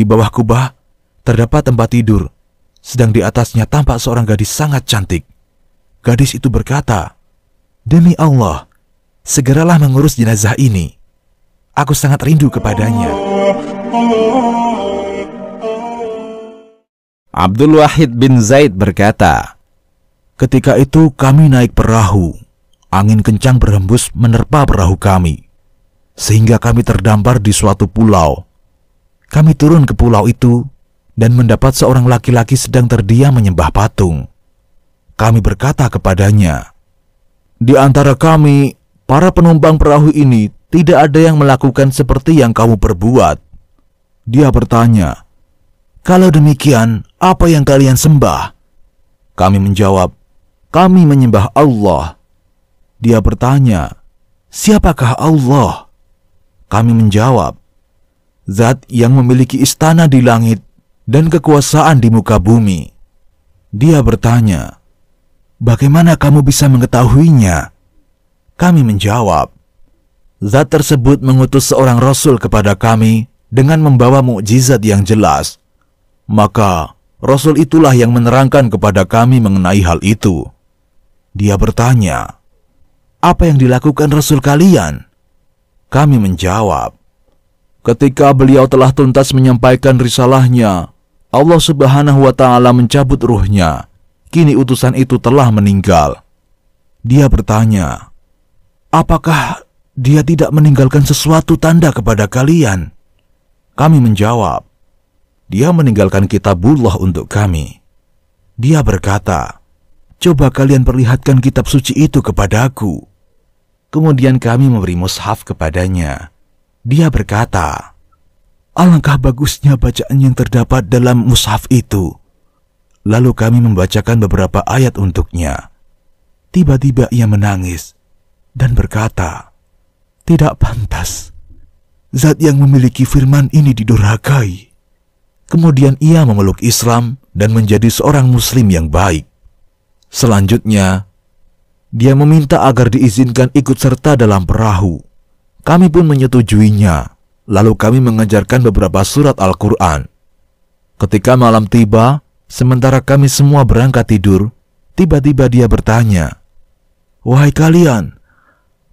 Di bawah kubah terdapat tempat tidur, sedang di atasnya tampak seorang gadis sangat cantik. Gadis itu berkata, "Demi Allah, segeralah mengurus jenazah ini. Aku sangat rindu kepadanya." Abdul Wahid bin Zaid berkata, "Ketika itu kami naik perahu. Angin kencang berhembus menerpa perahu kami, sehingga kami terdampar di suatu pulau." Kami turun ke pulau itu dan mendapat seorang laki-laki sedang terdiam menyembah patung. Kami berkata kepadanya, "Di antara kami, para penumpang perahu ini tidak ada yang melakukan seperti yang kamu perbuat." Dia bertanya, "Kalau demikian, apa yang kalian sembah?" Kami menjawab, "Kami menyembah Allah." Dia bertanya, "Siapakah Allah?" Kami menjawab, zat yang memiliki istana di langit dan kekuasaan di muka bumi. Dia bertanya, "Bagaimana kamu bisa mengetahuinya?" Kami menjawab, "Zat tersebut mengutus seorang rasul kepada kami dengan membawa mukjizat yang jelas." Maka rasul itulah yang menerangkan kepada kami mengenai hal itu. Dia bertanya, "Apa yang dilakukan rasul kalian?" Kami menjawab, Ketika beliau telah tuntas menyampaikan risalahnya, Allah Subhanahu wa Ta'ala mencabut ruhnya. Kini utusan itu telah meninggal. Dia bertanya, "Apakah dia tidak meninggalkan sesuatu tanda kepada kalian?" Kami menjawab, "Dia meninggalkan kitabullah untuk kami." Dia berkata, "Coba kalian perlihatkan kitab suci itu kepadaku." Kemudian kami memberi mushaf kepadanya dia berkata, Alangkah bagusnya bacaan yang terdapat dalam mushaf itu. Lalu kami membacakan beberapa ayat untuknya. Tiba-tiba ia menangis dan berkata, Tidak pantas. Zat yang memiliki firman ini didurhakai. Kemudian ia memeluk Islam dan menjadi seorang muslim yang baik. Selanjutnya, dia meminta agar diizinkan ikut serta dalam perahu kami pun menyetujuinya. Lalu kami mengajarkan beberapa surat Al-Quran. Ketika malam tiba, sementara kami semua berangkat tidur, tiba-tiba dia bertanya, Wahai kalian,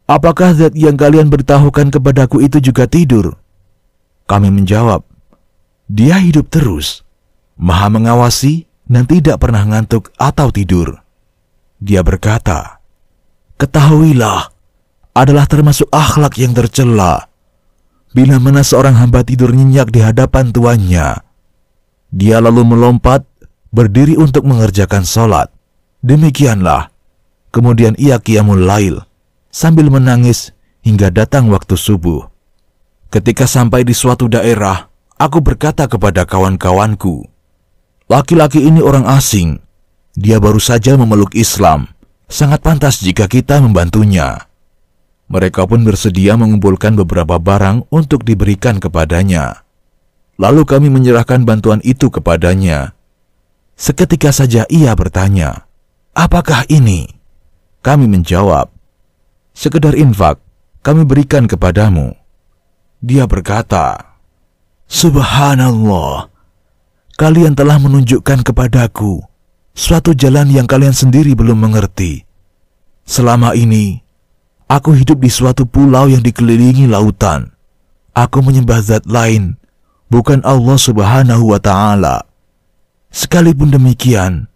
apakah zat yang kalian beritahukan kepadaku itu juga tidur? Kami menjawab, Dia hidup terus, maha mengawasi dan tidak pernah ngantuk atau tidur. Dia berkata, Ketahuilah, adalah termasuk akhlak yang tercela. Bila mana seorang hamba tidur nyenyak di hadapan tuannya, dia lalu melompat, berdiri untuk mengerjakan sholat. Demikianlah. Kemudian ia kiamul lail, sambil menangis hingga datang waktu subuh. Ketika sampai di suatu daerah, aku berkata kepada kawan-kawanku, Laki-laki ini orang asing. Dia baru saja memeluk Islam. Sangat pantas jika kita membantunya. Mereka pun bersedia mengumpulkan beberapa barang untuk diberikan kepadanya. Lalu kami menyerahkan bantuan itu kepadanya. Seketika saja ia bertanya, "Apakah ini?" Kami menjawab, "Sekedar infak, kami berikan kepadamu." Dia berkata, "Subhanallah, kalian telah menunjukkan kepadaku suatu jalan yang kalian sendiri belum mengerti. Selama ini Aku hidup di suatu pulau yang dikelilingi lautan. Aku menyembah zat lain, bukan Allah Subhanahu wa Ta'ala. Sekalipun demikian,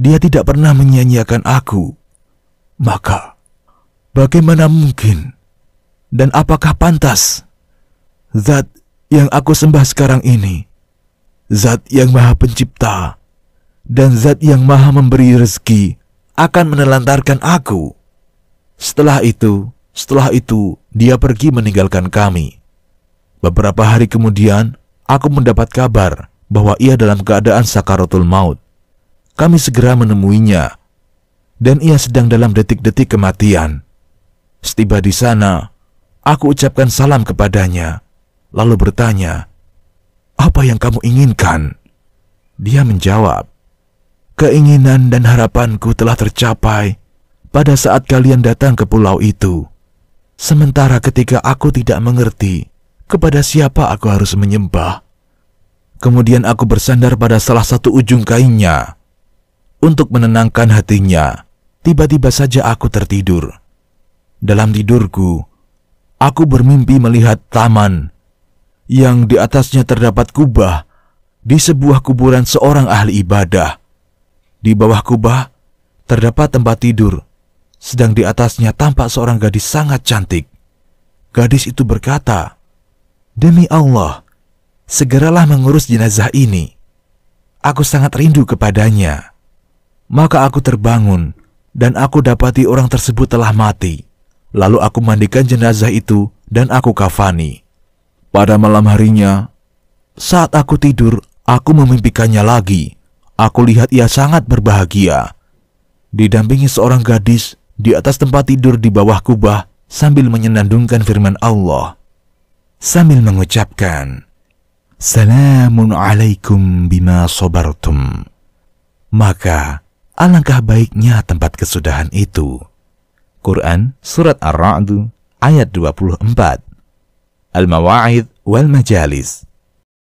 Dia tidak pernah menyanyiakan aku. Maka, bagaimana mungkin dan apakah pantas zat yang aku sembah sekarang ini, zat yang Maha Pencipta dan zat yang Maha Memberi Rezeki, akan menelantarkan aku? Setelah itu, setelah itu dia pergi meninggalkan kami. Beberapa hari kemudian, aku mendapat kabar bahwa ia dalam keadaan sakaratul maut. Kami segera menemuinya, dan ia sedang dalam detik-detik kematian. Setiba di sana, aku ucapkan salam kepadanya, lalu bertanya, "Apa yang kamu inginkan?" Dia menjawab, "Keinginan dan harapanku telah tercapai pada saat kalian datang ke pulau itu. Sementara ketika aku tidak mengerti kepada siapa aku harus menyembah. Kemudian aku bersandar pada salah satu ujung kainnya. Untuk menenangkan hatinya, tiba-tiba saja aku tertidur. Dalam tidurku, aku bermimpi melihat taman yang di atasnya terdapat kubah di sebuah kuburan seorang ahli ibadah. Di bawah kubah terdapat tempat tidur sedang di atasnya tampak seorang gadis sangat cantik. Gadis itu berkata, "Demi Allah, segeralah mengurus jenazah ini. Aku sangat rindu kepadanya." Maka aku terbangun dan aku dapati orang tersebut telah mati. Lalu aku mandikan jenazah itu dan aku kafani. Pada malam harinya, saat aku tidur, aku memimpikannya lagi. Aku lihat ia sangat berbahagia. Didampingi seorang gadis di atas tempat tidur di bawah kubah sambil menyenandungkan firman Allah sambil mengucapkan Salamun alaikum bima sobartum maka alangkah baiknya tempat kesudahan itu Quran Surat Ar-Ra'd ayat 24 Al-Mawa'id wal Majalis